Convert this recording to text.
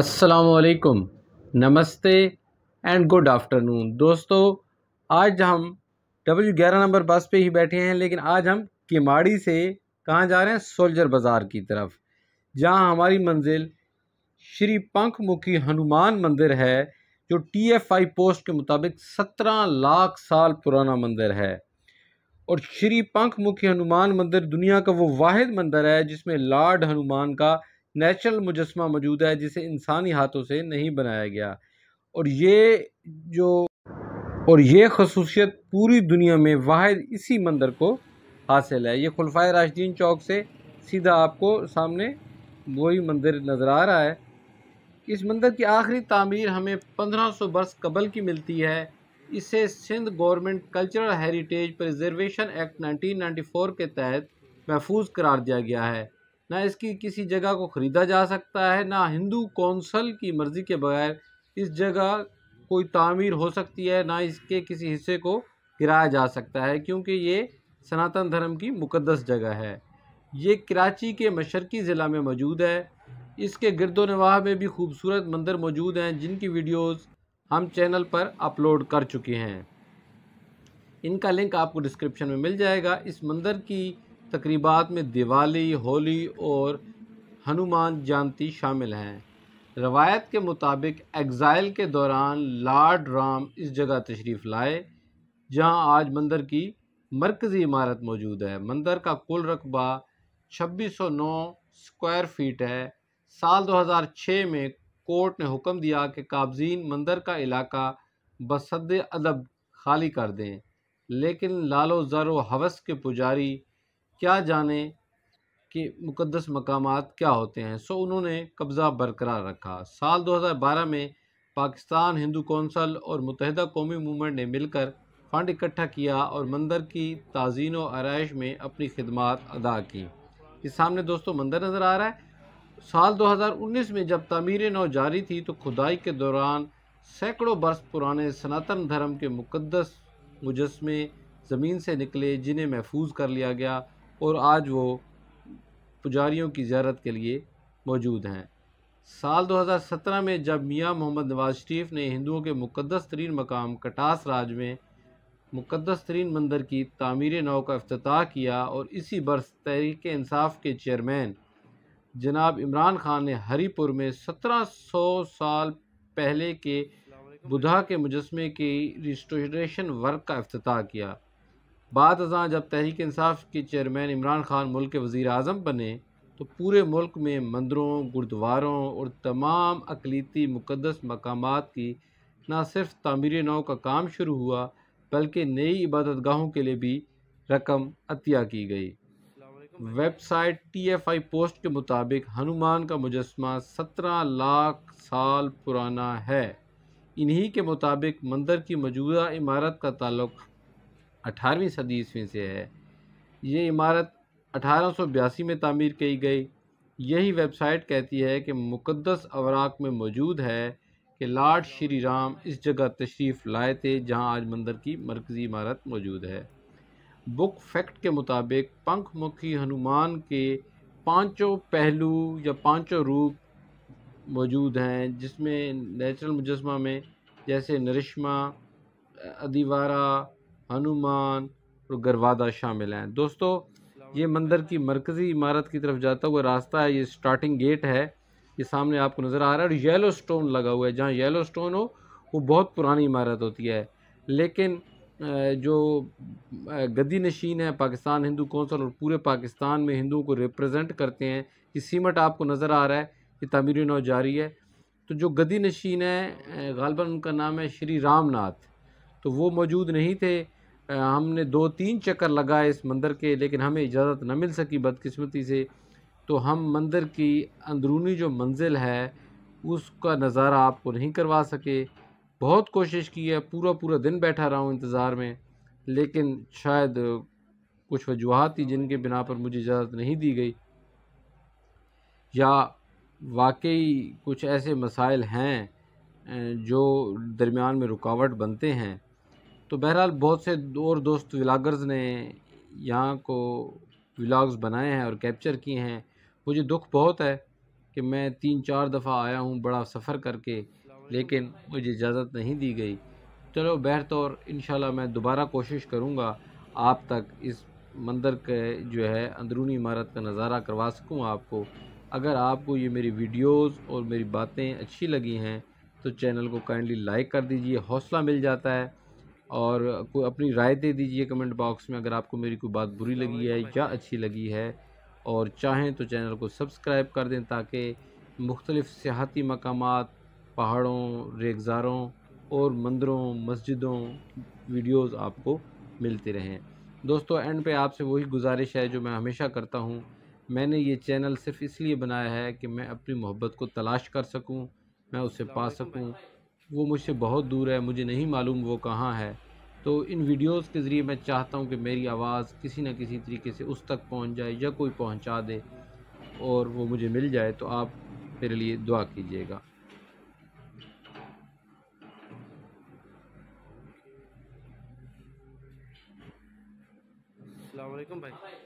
असलकुम नमस्ते and good afternoon दोस्तों आज हम डब्ल्यू ग्यारह नंबर बस पे ही बैठे हैं लेकिन आज हम किमाड़ी से कहाँ जा रहे हैं सोल्जर बाज़ार की तरफ जहाँ हमारी मंजिल श्री पंखमुखी हनुमान मंदिर है जो टी एफ आई पोस्ट के मुताबिक सत्रह लाख साल पुराना मंदिर है और श्री पंखमुखी हनुमान मंदिर दुनिया का वो वाहिद मंदिर है जिसमें लॉर्ड हनुमान का नेचुरल मुजस्मा मौजूद है जिसे इंसानी हाथों से नहीं बनाया गया और ये जो और ये खसूसियत पूरी दुनिया में वाद इसी मंदिर को हासिल है ये खुलफा राशदीन चौक से सीधा आपको सामने वही मंदिर नज़र आ रहा है इस मंदिर की आखिरी तामीर हमें 1500 वर्ष कबल की मिलती है इसे Sindh government cultural heritage preservation act 1994 के तहत महफूज करार दिया गया है ना इसकी किसी जगह को ख़रीदा जा सकता है ना हिंदू कौंसल की मर्ज़ी के बगैर इस जगह कोई तामीर हो सकती है ना इसके किसी हिस्से को गिराया जा सकता है क्योंकि ये सनातन धर्म की मुकदस जगह है ये कराची के मशरकी ज़िला में मौजूद है इसके गिरदो नवाह में भी खूबसूरत मंदिर मौजूद हैं जिनकी वीडियोस हम चैनल पर अपलोड कर चुके हैं इनका लिंक आपको डिस्क्रिप्शन में मिल जाएगा इस मंदिर की तकरीबात में दिवाली होली और हनुमान जयंती शामिल हैं रवायत के मुताबिक एग्ज़ाइल के दौरान लॉर्ड राम इस जगह तशरीफ़ लाए जहां आज मंदिर की मरकज़ी इमारत मौजूद है मंदिर का कुल रकबा 2609 स्क्वायर फीट है साल 2006 में कोर्ट ने हुक्म दिया कि काबजीन मंदिर का इलाका बसद अदब खाली कर दें लेकिन लालो ज़र हवस के पुजारी क्या जाने कि मुकदस मकाम क्या होते हैं सो उन्होंने कब्ज़ा बरकरार रखा साल 2012 में पाकिस्तान हिंदू कौंसल और मुतहदा कौमी मूवमेंट ने मिलकर फ़ंड इकट्ठा किया और मंदिर की तज़ीन आरइश में अपनी खदमात अदा की इस सामने दोस्तों मंदिर नज़र आ रहा है साल 2019 में जब तमीर नौ जारी थी तो खुदाई के दौरान सैकड़ों बरस पुराने सनातन धर्म के मुकदस मुजस्मे ज़मीन से निकले जिन्हें महफूज कर लिया गया और आज वो पुजारियों की ज्यारत के लिए मौजूद हैं साल 2017 में जब मियां मोहम्मद नवाज शरीफ ने हिंदुओं के मुकदस तरीन मकाम कटास राज में मुकदस तरीन मंदिर की तमीर नौ का अफ्ताह किया और इसी बरस तहरीक इंसाफ के चेयरमैन जनाब इमरान खान ने हरीपुर में सत्रह सौ साल पहले के बुधा के मुजस्मे की रिस्टोरेशन वर्क का अफ्ताह किया बाद अजा जब तहरीक इंसाफ के चेयरमैन इमरान खान मुल्क के वज़ी अजम बने तो पूरे मुल्क में मंदिरों गुरुद्वारों और तमाम अकलीती मुकदस मकाम की ना सिर्फ तमीर नाव का काम शुरू हुआ बल्कि नई इबादत गाहों के लिए भी रकम अतिया की गई website T F I post के मुताबिक हनुमान का मुजस्मा सत्रह लाख साल पुराना है इन्हीं के मुताबिक मंदिर की मौजूदा इमारत का ताल्लुक़ अठारहवीं सदी ईस्वी से है ये इमारत अठारह में तामीर की गई यही वेबसाइट कहती है कि मुकद्दस अवराक में मौजूद है कि लॉर्ड श्री राम इस जगह तशरीफ़ लाए थे जहां आज मंदिर की मरकज़ी इमारत मौजूद है बुक फैक्ट के मुताबिक पंखमुखी हनुमान के पांचों पहलू या पांचों रूप मौजूद हैं जिसमें नेचुरल मुजस्मा में जैसे नरिश्मा अदीवारा हनुमान और गरवादा शामिल हैं दोस्तों ये मंदिर की मरकज़ी इमारत की तरफ जाता हुआ रास्ता है ये स्टार्टिंग गेट है ये सामने आपको नज़र आ रहा है और येलो स्टोन लगा हुआ है जहाँ येलो स्टोन हो वो बहुत पुरानी इमारत होती है लेकिन जो गद्दी नशीन है पाकिस्तान हिंदू कौंसल और पूरे पाकिस्तान में हिंदुओं को रिप्रेजेंट करते हैं ये सीमट आपको नज़र आ रहा है ये तमीर नौ जारी है तो जो गद्दी नशीन है गालबा उनका नाम है श्री रामनाथ तो वो मौजूद नहीं थे हमने दो तीन चक्कर लगाए इस मंदिर के लेकिन हमें इजाज़त न मिल सकी बदकिस्मती से तो हम मंदिर की अंदरूनी जो मंजिल है उसका नज़ारा आपको नहीं करवा सके बहुत कोशिश की है पूरा पूरा दिन बैठा रहा हूँ इंतज़ार में लेकिन शायद कुछ वजूहत थी जिनके बिना पर मुझे इजाज़त नहीं दी गई या वाकई कुछ ऐसे मसाइल हैं जो दरमियान में रुकावट बनते हैं तो बहरहाल बहुत से और दोस्त व्लागर्स ने यहाँ को व्लाग्स बनाए हैं और कैप्चर किए हैं मुझे दुख बहुत है कि मैं तीन चार दफ़ा आया हूँ बड़ा सफ़र करके लेकिन मुझे इजाज़त नहीं दी गई चलो तौर इन मैं दोबारा कोशिश करूँगा आप तक इस मंदिर के जो है अंदरूनी इमारत का नज़ारा करवा सकूँ आपको अगर आपको ये मेरी वीडियोस और मेरी बातें अच्छी लगी हैं तो चैनल को काइंडली लाइक कर दीजिए हौसला मिल जाता है और कोई अपनी राय दे दीजिए कमेंट बॉक्स में अगर आपको मेरी कोई बात बुरी लगी है या अच्छी लगी है और चाहें तो चैनल को सब्सक्राइब कर दें ताकि मुख्तलिफ़ सियाती मकाम पहाड़ों रेगज़ारों और मंदिरों मस्जिदों वीडियोज़ आपको मिलते रहें दोस्तों एंड पे आपसे वही गुजारिश है जो मैं हमेशा करता हूँ मैंने ये चैनल सिर्फ इसलिए बनाया है कि मैं अपनी मोहब्बत को तलाश कर सकूँ मैं उसे पा सकूँ वो मुझसे बहुत दूर है मुझे नहीं मालूम वो कहाँ है तो इन वीडियोस के ज़रिए मैं चाहता हूँ कि मेरी आवाज़ किसी न किसी तरीके से उस तक पहुँच जाए या कोई पहुँचा दे और वो मुझे मिल जाए तो आप मेरे लिए दुआ कीजिएगा अलैक्म भाई